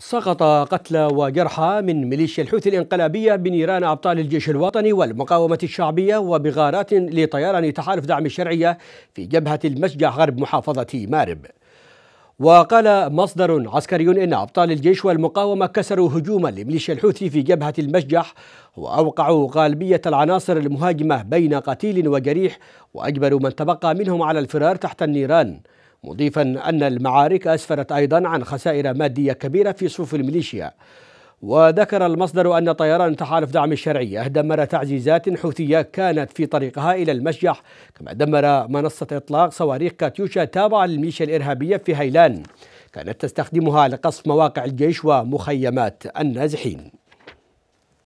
سقط قتلى وجرحى من ميليشيا الحوثي الانقلابية بنيران أبطال الجيش الوطني والمقاومة الشعبية وبغارات لطيران تحالف دعم الشرعية في جبهة المسجع غرب محافظة مارب وقال مصدر عسكري إن أبطال الجيش والمقاومة كسروا هجوما لميليشيا الحوثي في جبهة المسجح وأوقعوا غالبية العناصر المهاجمة بين قتيل وجريح وأجبروا من تبقى منهم على الفرار تحت النيران مضيفا أن المعارك أسفرت أيضا عن خسائر مادية كبيرة في صفوف الميليشيا وذكر المصدر أن طيران تحالف دعم الشرعية دمر تعزيزات حوثية كانت في طريقها إلى المشجح كما دمر منصة إطلاق صواريخ كاتيوشا تابعة للميليشيا الإرهابية في هيلان كانت تستخدمها لقصف مواقع الجيش ومخيمات النازحين